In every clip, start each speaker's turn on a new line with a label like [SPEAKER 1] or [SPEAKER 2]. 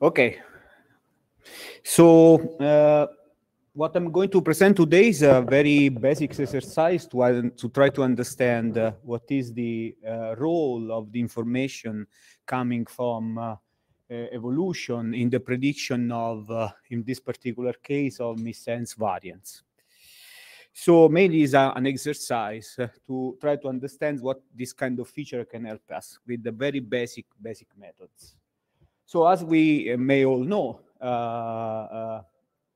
[SPEAKER 1] Okay. So, uh, what I'm going to present today is a very basic exercise to, to try to understand uh, what is the uh, role of the information coming from uh, uh, evolution in the prediction of, uh, in this particular case, of missense variants. So mainly is an exercise to try to understand what this kind of feature can help us with the very basic, basic methods. So as we uh, may all know, uh, uh,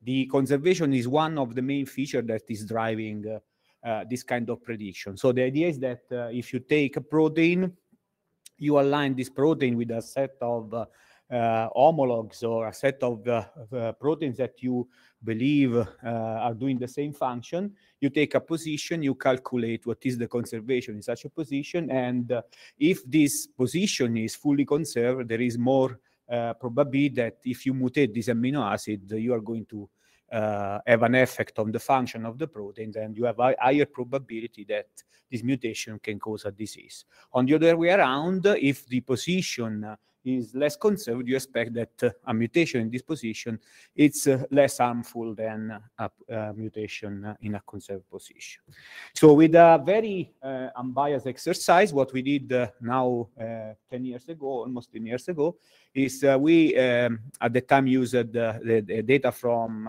[SPEAKER 1] the conservation is one of the main features that is driving uh, uh, this kind of prediction. So the idea is that uh, if you take a protein, you align this protein with a set of homologs or a set of proteins that you believe are doing the same function, you take a position, you calculate what is the conservation in such a position, and if this position is fully conserved, there is more uh, probably that if you mutate this amino acid, you are going to uh, have an effect on the function of the protein, and you have a higher probability that this mutation can cause a disease. On the other way around, if the position is less conserved, you expect that uh, a mutation in this position it's uh, less harmful than a, a, mutation in a conserved position. So with a very uh, unbiased exercise, what we did now 10 years ago, almost 10 years ago, is we um, at the time used the, the, data from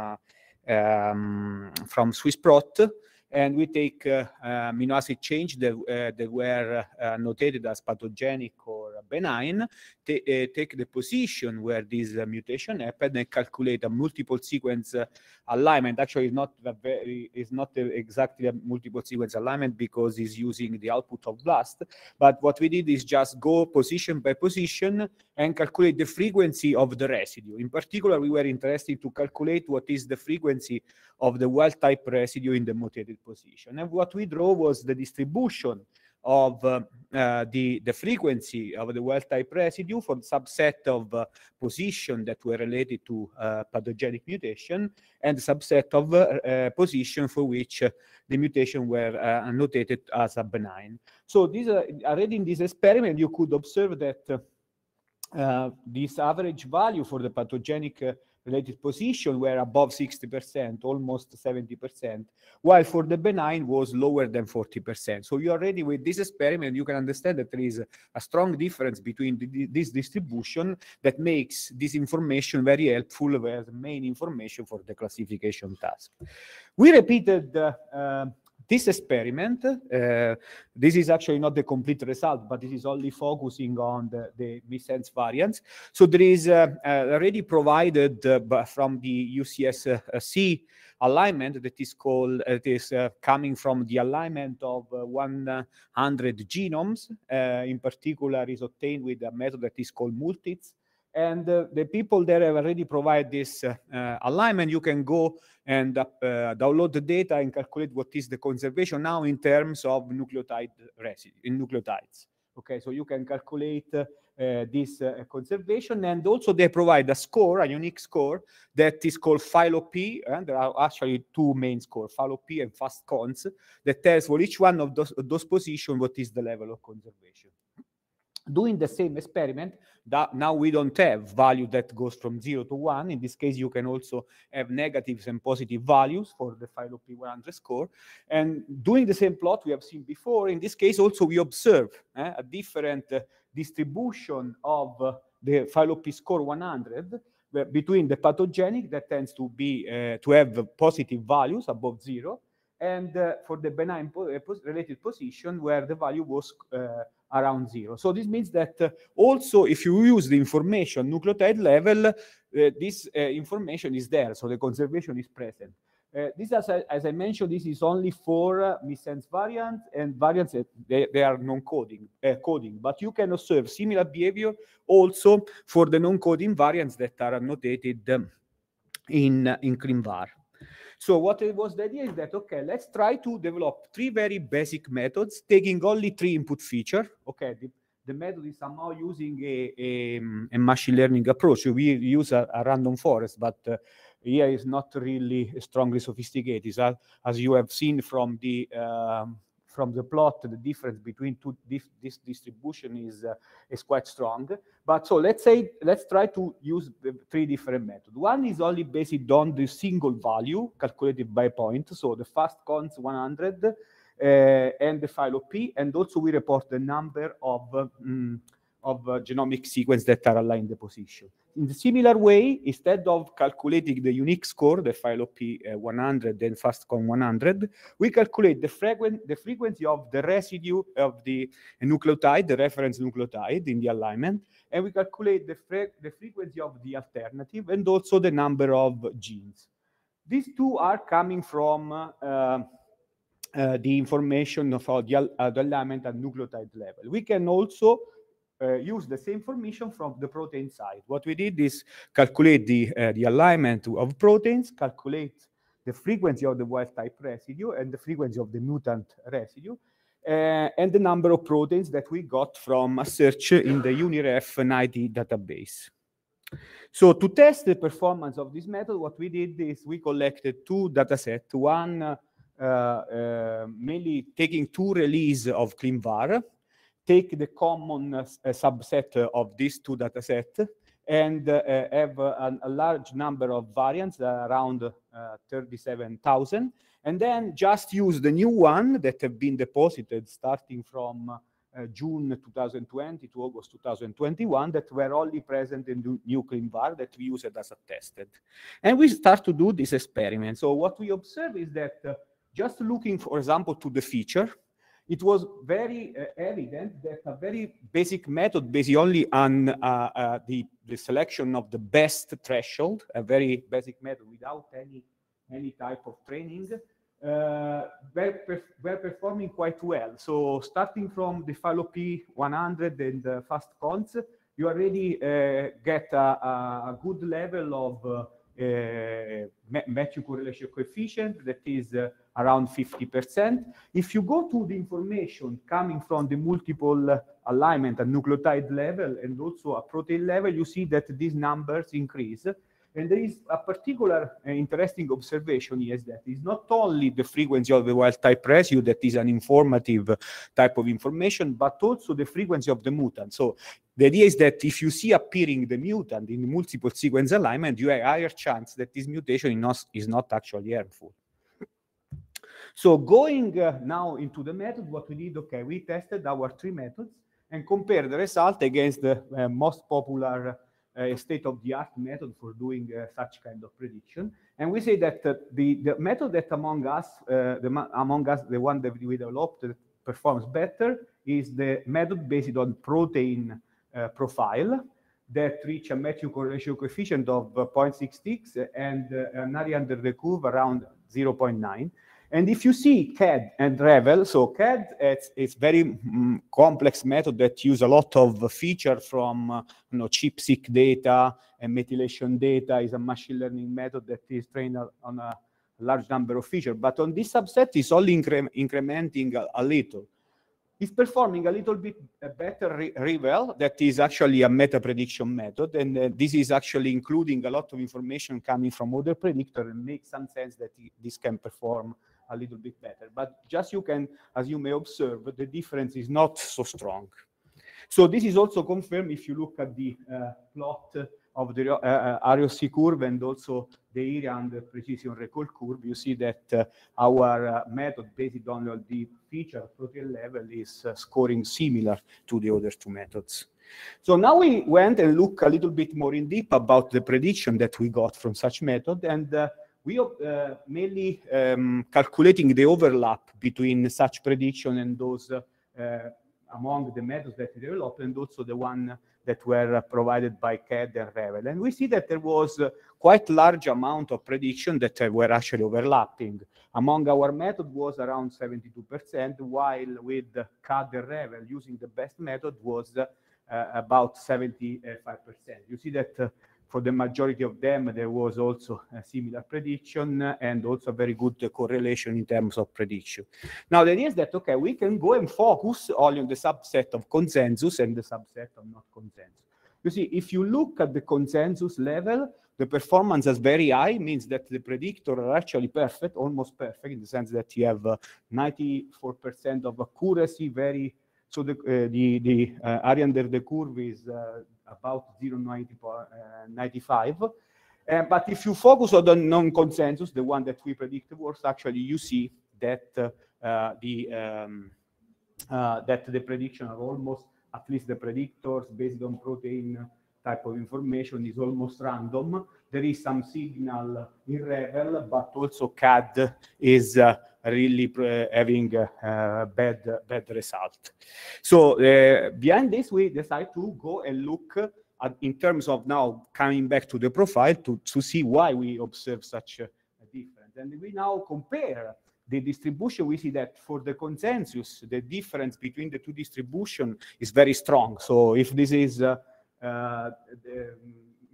[SPEAKER 1] um, from SwissProt, and we take uh, amino acid change that, uh, that were uh, notated as pathogenic or benign, eh, take the position where this uh, mutation happened and calculate a multiple sequence alignment. Actually, it's not, very, it's not exactly a multiple sequence alignment because it's using the output of BLAST. But what we did is just go position by position and calculate the frequency of the residue. In particular, we were interested to calculate what is the frequency of the wild type residue in the mutated position. And what we drew was the distribution of eh, the, the frequency of the wild-type residue for subset of uh, position that were related to eh, pathogenic mutation and subset of position for which the mutation were annotated as a benign. So these are, already in this experiment, you could observe that uh, this average value for the pathogenic uh, related position were above 60%, almost 70%, while for the benign was lower than 40%. So you already with this experiment, you can understand that there is a, a strong difference between the, this distribution that makes this information very helpful as main information for the classification task. We repeated uh, this experiment, uh, this is actually not the complete result, but this is only focusing on the, the missense variants. So there is uh, uh already provided uh, from the UCSC uh, alignment that is called, it is coming from the alignment of 100 genomes. in particular, is obtained with a method that is called multids and uh, the people there have already provide this uh, uh, alignment. You can go and download the data and calculate what is the conservation now in terms of nucleotide residue in nucleotides. Okay, so you can calculate uh, this uh, conservation and also they provide a score a unique score that is called phylop and there are actually two main scores phylop and fast cons that tells for each one of those, those positions what is the level of conservation doing the same experiment that now we don't have value that goes from zero to one in this case you can also have negatives and positive values for the philo p100 score and doing the same plot we have seen before in this case also we observe eh, a different uh, distribution of uh, the philo p score 100 between the pathogenic that tends to be uh, to have positive values above zero and uh, for the benign po uh, related position where the value was uh, around zero. So this means that uh, also if you use the information nucleotide level, uh, this uh, information is there, so the conservation is present. this, as I, as I, mentioned, this is only for missense variants and variants that they, they are non-coding, coding. But you can observe similar behavior also for the non-coding variants that are annotated um, in in CRIMVAR. So what it was the idea is that, okay, let's try to develop three very basic methods, taking only three input feature. Okay, the, the method is somehow using a, a, a, machine learning approach. We use a, a random forest, but uh, here is not really strongly sophisticated, as, as you have seen from the um, from the plot, the difference between two this distribution is uh, is quite strong. But so let's say let's try to use three different methods. One is only based on the single value calculated by point, so the fast cons 100 uh, and the file p, and also we report the number of uh, mm, of uh, genomic sequence that are aligned the position. In the similar way, instead of calculating the unique score, the file OP100 and FASTCON100, we calculate the, frequen the frequency of the residue of the nucleotide, the reference nucleotide in the alignment, and we calculate the, fre the frequency of the alternative and also the number of genes. These two are coming from uh, uh, the information for uh, the, al uh, the alignment at nucleotide level. We can also uh, use the same information from the protein side. What we did is calculate the, uh, the alignment of proteins, calculate the frequency of the wild type residue and the frequency of the mutant residue, uh, and the number of proteins that we got from a search in the UNIREF 90 database. So to test the performance of this method, what we did is we collected two data sets. one uh, uh, mainly taking two releases of CleanVar, take the common uh, subset of these two data sets and uh, have a large number of variants, around uh, 37,000, and then just use the new one that have been deposited starting from uh, June 2020 to August 2021 that were only present in the new bar that we used as a tested. And we start to do this experiment. So what we observe is that uh, just looking, for example, to the feature, it was very uh, evident that a very basic method based only on uh, uh, the, the selection of the best threshold, a very basic method without any, any type of training, uh, were, perf were performing quite well. So starting from the Fallop 100 and the fast cons, you already uh, get a, a, good level of uh, matching correlation coefficient that is uh, around 50%. If you go to the information coming from the multiple uh, alignment at nucleotide level and also at protein level, you see that these numbers increase. And there is a particular uh, interesting observation is that it's not only the frequency of the wild type residue that is an informative type of information, but also the frequency of the mutant. So the idea is that if you see appearing the mutant in multiple sequence alignment, you have a higher chance that this mutation is not, actually harmful. So going uh, now into the method, what we did, okay, we tested our three methods and compare the result against the uh, most popular uh, state-of-the-art method for doing uh, such kind of prediction. And we say that uh, the, the method that among us, uh, the among us, the one that we developed performs better is the method based on protein uh, profile that reach a matching correlation coefficient of 0.66 uh, and uh, an area under the curve around 0.9. And if you see CAD and Revel, so CAD it's, it's very mm, complex method that use a lot of feature from uh, you know chip seq data and methylation data is a machine learning method that is trained on a large number of feature. But on this subset, it's only incre incrementing a, a little is performing a little bit better revel that is actually a meta prediction method and uh, this is actually including a lot of information coming from other predictor and makes some sense that this can perform a little bit better but just you can as you may observe the difference is not so strong so this is also confirmed if you look at the uh, plot of the uh, ROC curve and also the area under precision recall curve, you see that uh, our uh, method based on the feature protein level is uh, scoring similar to the other two methods. So now we went and look a little bit more in deep about the prediction that we got from such method and we are mainly um, calculating the overlap between such prediction and those among the methods that we developed and also the one that were provided by CAD and Revel. And we see that there was uh, quite large amount of prediction that uh, were actually overlapping. Among our method was around 72%, while with CAD and Revel using the best method was uh, about 75%. You see that for the majority of them, there was also a similar prediction and also a very good correlation in terms of prediction. Now, the idea is that, okay, we can go and focus only on the subset of consensus and the subset of not consensus. You see, if you look at the consensus level, the performance is very high, means that the predictor are actually perfect, almost perfect, in the sense that you have 94% uh, of accuracy, very so the, uh, the, the uh, area under the curve is uh, about 0.95. Uh, but if you focus on the non-consensus, the one that we predict worse, actually you see that uh, the um, uh, that the prediction are almost at least the predictors based on protein type of information is almost random. There is some signal in Revel, but also CAD is uh, really eh, having eh, bad bad result. So eh, behind this, we decide to go and look at, in terms of now coming back to the profile to, to see why we observe such a, a difference. And we now compare the distribution, we see that for the consensus, the difference between the two distribution is very strong. So if this is uh, uh, the,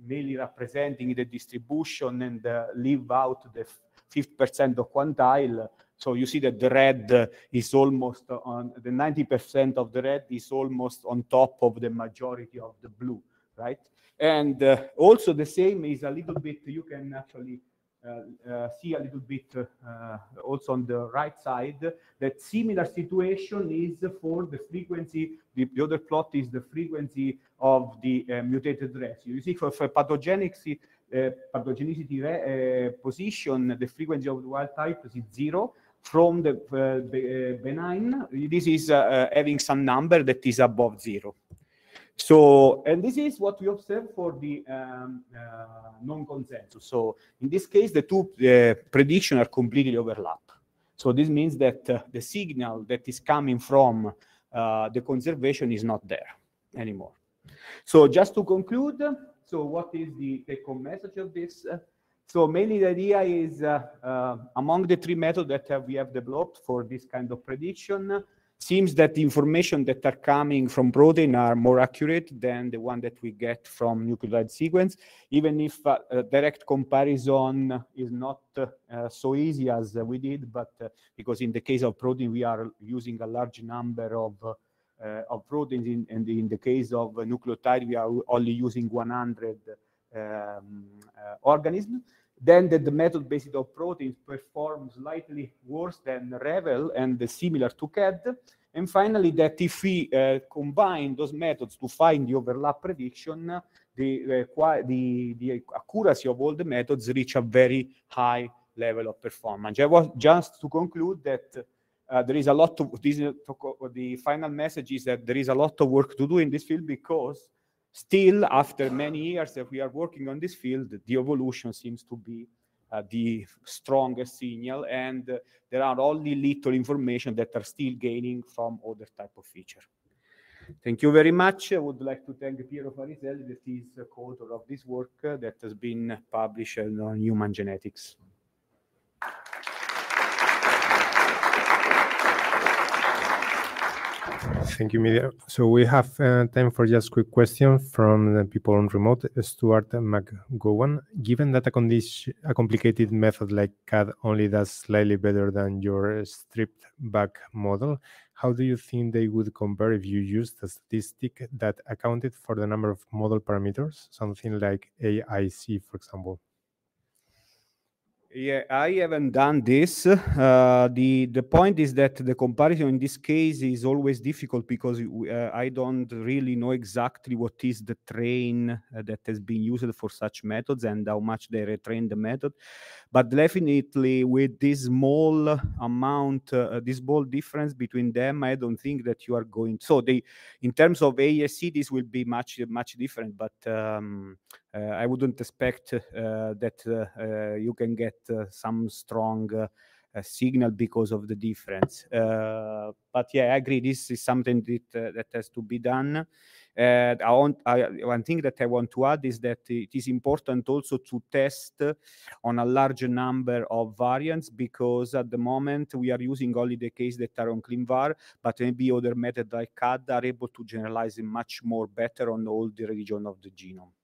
[SPEAKER 1] mainly representing the distribution and uh, leave out the 5 percent of quantile, so you see that the red is almost on the 90% of the red is almost on top of the majority of the blue, right? And uh, also the same is a little bit, you can actually uh, uh, see a little bit uh, also on the right side that similar situation is for the frequency, the, the other plot is the frequency of the uh, mutated rescue. You see for, for pathogenic uh, pathogenicity position, the frequency of the wild type is zero, from the uh, uh, benign, this is uh, having some number that is above zero. So, and this is what we observe for the um, uh, non-consensus. So, in this case, the two uh, predictions are completely overlap. So, this means that uh, the signal that is coming from the conservation is not there anymore. So, just to conclude, so what is the take-home message of this? So mainly the idea is uh, uh, among the three methods that we have developed for this kind of prediction, seems that the information that are coming from protein are more accurate than the one that we get from nucleotide sequence, even if uh, direct comparison is not uh, so easy as we did, but uh, because in the case of protein, we are using a large number of, uh, of proteins, in, and in the case of nucleotide, we are only using 100 um, organisms, then that the method-based of proteins perform slightly worse than Revel and similar to CAD. And finally, that if we uh, combine those methods to find the overlap prediction, the, uh, the, the accuracy of all the methods reach a very high level of performance. I was just to conclude that uh, there is a lot of this, the final message is that there is a lot of work to do in this field because Still, after many years that we are working on this field, the evolution seems to be uh, the strongest signal, and uh, there are only little information that are still gaining from other type of feature. Thank you very much. I would like to thank Piero Fariselli, that is the co-author of this work uh, that has been published on human genetics. Thank you, Media. So we have uh, time for just quick question from the people on remote. Stuart McGowan, given that a, condition, a complicated method like CAD only does slightly better than your stripped back model, how do you think they would compare if you used a statistic that accounted for the number of model parameters, something like AIC, for example? Yeah, I haven't done this. Uh, the the point is that the comparison in this case is always difficult because uh, I don't really know exactly what is the train uh, that has been used for such methods and how much they retrain the method. But definitely, with this small amount, uh, uh, this small difference between them, I don't think that you are going. So they, in terms of ASC, this will be much much different. But um, uh, I wouldn't expect uh, that uh, you can get some strong signal because of the difference. but yeah, I agree. This is something that that has to be done. Uh, I want, I, one thing that I want to add is that it is important also to test on a large number of variants because at the moment we are using only the case that are on ClinVar, but maybe other methods like CAD are able to generalize much more better on all the region of the genome.